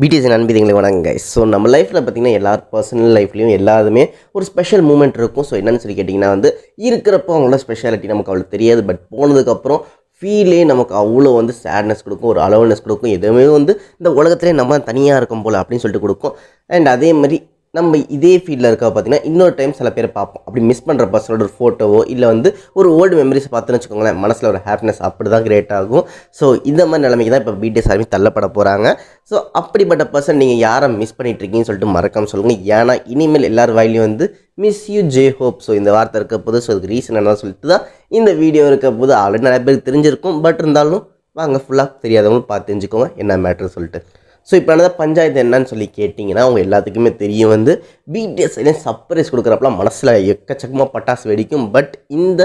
BDS நண்பதிங்களை வணக்கம் so நம்ம லைஃப்பில் பார்த்திங்கன்னா எல்லா பர்சனல் லைஃப்லேயும் எல்லாருமே ஒரு ஸ்பெஷல் மூமெண்ட் இருக்கும் ஸோ என்னென்னு சொல்லி கேட்டிங்கன்னா வந்து இருக்கிறப்போ அவங்களோட ஸ்பெஷாலிட்டி நமக்கு அவ்வளோ தெரியாது பட் போனதுக்கப்புறம் ஃபீலே நமக்கு அவ்வளோ வந்து சேட்னஸ் கொடுக்கும் ஒரு அலோனஸ் கொடுக்கும் எதுவுமே வந்து இந்த உலகத்துலேயே நம்ம தனியாக இருக்கும் போல் அப்படின்னு சொல்லிட்டு கொடுக்கும் அண்ட் அதே மாதிரி நம்ம இதே ஃபீல்டில் இருக்க பார்த்தீங்கன்னா இன்னொரு டைம் சில பேர் பார்ப்போம் அப்படி மிஸ் பண்ணுற பர்சனோட ஒரு ஃபோட்டோவோ இல்லை வந்து ஒரு ஓல்டு மெமரிஸ் பார்த்துன்னு வச்சுக்கோங்களேன் மனசில் ஒரு ஹாப்பினஸ் அப்படி தான் கிரியேட் ஆகும் ஸோ இந்த மாதிரி நிலைமைக்கு தான் இப்போ பிடிஎஸ் ஆர்மி தள்ளப்பட போகிறாங்க ஸோ அப்படிப்பட்ட பர்சன் நீங்கள் யாரை மிஸ் பண்ணிகிட்ருக்கீங்கன்னு சொல்லிட்டு மறக்காமல் சொல்லுங்கள் ஏன்னா இனிமேல் எல்லார் வாயிலையும் வந்து மிஸ் யூ ஜே ஹோப் ஸோ இந்த வார்த்தை இருக்க போது ஸோ அதுக்கு ரீசன் என்ன சொல்லிட்டு தான் இந்த வீடியோ இருக்க போது ஆல்ரெடி நிறைய பேருக்கு தெரிஞ்சிருக்கும் பட் இருந்தாலும் வாங்க ஃபுல்லாக தெரியாதவங்களும் பார்த்து தெரிஞ்சுக்கோங்க என்ன மேட்ரு சொல்லிட்டு ஸோ இப்போ என்னதான் பஞ்சாயத்து என்னன்னு சொல்லி கேட்டிங்கன்னா அவங்க எல்லாத்துக்குமே தெரியும் வந்து பிடிஎஸ்லாம் சர்ப்ரைஸ் கொடுக்குறப்பலாம் மனசில் எக்கச்சக்கமாக பட்டாசு வெடிக்கும் பட் இந்த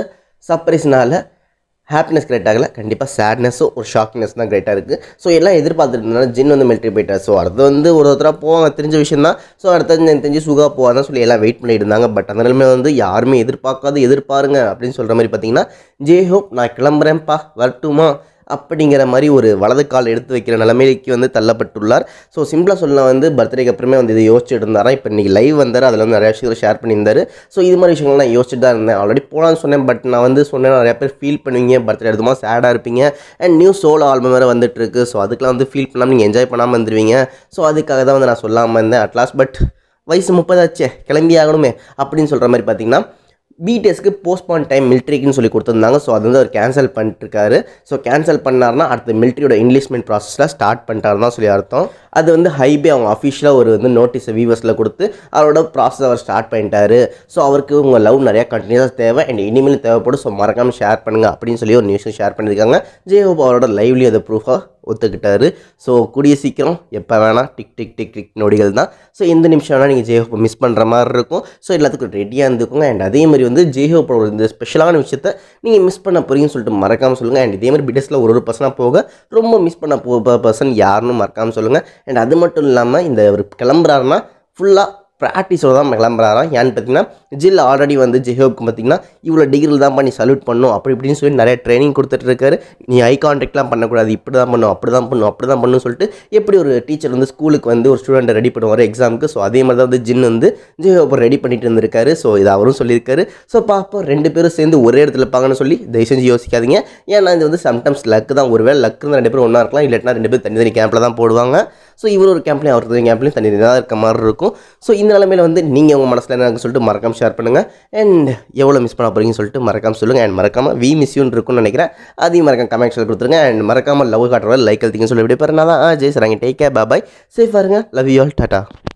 சர்ப்ரைஸ்னால் ஹாப்பினஸ் கிரியேட் ஆகலை கண்டிப்பாக சேட்னஸும் ஒரு ஷாக்கிங்னஸ் தான் கிரேட்டாக இருக்குது ஸோ எல்லாம் எதிர்பார்த்துருந்தனால ஜின் வந்து மிலிட்ரி போயிட்டார் ஸோ அடுத்து வந்து ஒரு ஒருத்தராக போவாங்க தெரிஞ்ச விஷயம் தான் ஸோ அடுத்த தெரிஞ்சு சுகா போவாங்க சொல்லி எல்லாம் வெயிட் பண்ணிட்டு இருந்தாங்க பட் அந்த நிலைமை வந்து யாருமே எதிர்பார்க்காது எதிர்பாருங்க அப்படின்னு சொல்கிற மாதிரி பார்த்தீங்கன்னா ஜே ஹோப் நான் கிளம்புறேன்ப்பா வரட்டுமா அப்படிங்கிற மாதிரி ஒரு வலது கால் எடுத்து வைக்கிற நிலைமைக்கு வந்து தள்ளப்பட்டுள்ளார் ஸோ சிம்பிளாக சொல்ல வந்து பர்த்டேக்கு அப்புறமே வந்து இதை யோசிச்சுட்டு இருந்தாரா இப்போ இன்றைக்கி லைவ் வந்தார் அதில் வந்து நிறைய விஷயங்கள் ஷேர் பண்ணியிருந்தார் ஸோ இது மாதிரி விஷயங்கள் நான் யோசிச்சுட்டு தான் இருந்தேன் ஆல்ரெடி போகலான்னு சொன்னேன் பட் நான் வந்து சொன்னேன் நிறைய பேர் ஃபீல் பண்ணுவீங்க பர்த்டே எடுத்துமா சேடாக இருப்பீங்க அண்ட் நியூ சோலோ ஆல்பம் வேறு வந்துட்டு இருக்கு ஸோ அதுக்கெலாம் வந்து ஃபீல் பண்ணாமல் நீங்கள் என்ஜாய் பண்ணாமல் வந்துடுவீங்க ஸோ அதுக்காக தான் வந்து நான் சொல்லாமல் இருந்தேன் அட்லாஸ்ட் பட் வயசு முப்பதாச்சே கிளம்பி ஆகணுமே அப்படின்னு சொல்கிற மாதிரி பார்த்தீங்கன்னா பிடிஎஸ்க்கு போஸ்ட்போன் டைம் மில்ட்ரிக்குன்னு சொல்லி கொடுத்துருந்தாங்க ஸோ அது வந்து அவர் கேன்சல் பண்ணிட்டுருக்காரு ஸோ கேன்சல் பண்ணார்னா அடுத்த மில்ட்ரியோட இன்வெஸ்ட்மெண்ட் ப்ராசஸில் ஸ்டார்ட் பண்ணிட்டாருன்னு சொல்லி அர்த்தம் அது வந்து ஹைபே அவங்க அஃபிஷியலாக ஒரு வந்து நோட்டீஸை வியூவர்ஸில் கொடுத்து அவரோட ப்ராசஸ் அவர் ஸ்டார்ட் பண்ணிட்டாரு ஸோ அவருக்கு உங்கள் லவ் நிறையா கண்டினியூஸாக தேவை அண்ட் இனிமேல் தேவைப்படும் ஸோ மறக்காமல் ஷேர் பண்ணுங்கள் அப்படின்னு சொல்லி ஒரு நியூஸும் ஷேர் பண்ணியிருக்காங்க ஜே அவரோட லைவ்லி அது ப்ரூஃபாக ஒத்துக்கிட்டாரு ஸோ கூடிய சீக்கிரம் எப்போ வேணால் டிக் டிக் டிக் டிக் நொடிகள் தான் ஸோ எந்த நிமிஷம் வேணால் நீங்கள் ஜேஹோப்பை மிஸ் பண்ணுற மாதிரி இருக்கும் ஸோ எல்லாத்துக்கும் ரெடியாக இருந்துக்கோங்க அண்ட் அதே மாதிரி வந்து ஜேஹோப்போட இந்த ஸ்பெஷலான விஷயத்த நீங்கள் மிஸ் பண்ண போகிறீங்கன்னு சொல்லிட்டு மறக்காமல் சொல்லுங்கள் அண்ட் இதே மாதிரி பிடஸில் ஒரு ஒரு பர்சனாக போக ரொம்ப மிஸ் பண்ண போ பர்சன் யாருன்னு மறக்காமல் சொல்லுங்கள் அண்ட் அது மட்டும் இல்லாமல் இந்த ஒரு கிளம்புறாருன்னா ஃபுல்லாக ப்ராக்டிஸோட தான் கிளம்புறாராம் ஏன்னு பார்த்தீங்கன்னா ஜில் ஆல்ரெடி வந்து ஜெஹோவுக்கு பார்த்தீங்கன்னா இவ்வளோ டிகிரியில் தான் பண்ணி சல்யூட் பண்ணும் அப்படி இப்படின்னு சொல்லி நிறைய ட்ரைனிங் கொடுத்துட்டு இருக்காரு நீ ஐ கான்டாக்ட்லாம் பண்ணக்கூடாது இப்படி தான் பண்ணும் அப்படி தான் பண்ணும் அப்படி தான் பண்ணும் சொல்லிட்டு எப்படி ஒரு டீச்சர் வந்து ஸ்கூலுக்கு வந்து ஒரு ஸ்டூடெண்ட்டை ரெடி பண்ணுவார் எக்ஸாமுக்கு ஸோ அதே மாதிரி தான் வந்து ஜின் வந்து ஜெஹோப்பை ரெடி பண்ணிட்டு இருந்திருக்காரு ஸோ இது அவரும் சொல்லியிருக்காரு ஸோ பார்ப்போம் ரெண்டு பேரும் சேர்ந்து ஒரே இடத்துல இருப்பாங்கன்னு சொல்லி தயவு செஞ்சு யோசிக்காதீங்க ஏன்னா இது வந்து சம்டைம்ஸ் லக்கு தான் ஒருவேளை லக்கு இருந்தால் ரெண்டு பேரும் ஒன்றா இருக்கலாம் இல்லாட்டினா ரெண்டு பேரும் தனி தனி கேம்பில் தான் போடுவாங்க ஸோ இவர் ஒரு கேம்ப்லையும் அவர் ஒரு கேம்ப்லையும் தனி தான் இருக்க மாதிரி இருக்கும் ஸோ இந்த நிலமையில வந்து நீங்கள் உங்கள் மனசில் என்ன சொல்லிட்டு மறக்காமல் ஷேர் பண்ணுங்கள் அண்ட் எவ்வளோ மிஸ் பண்ண போகிறீங்கன்னு சொல்லிட்டு மறக்காமல் சொல்லுங்கள் அண்ட் மறக்காமல் வி மிஸ் யூன் இருக்கும்னு நினைக்கிறேன் அதையும் மறக்காம கமெண்ட்ஸில் கொடுத்துருங்க அண்ட் மறக்காமல் லவ் காட்டுறது லைக் எழுதிங்கன்னு சொல்லி விடைபெறேன் நான் ஆ ஜெய் சராங்க டேக் கேர் பாய் சேஃபாக பாருங்க லவ் யூ ஆல் டாட்டா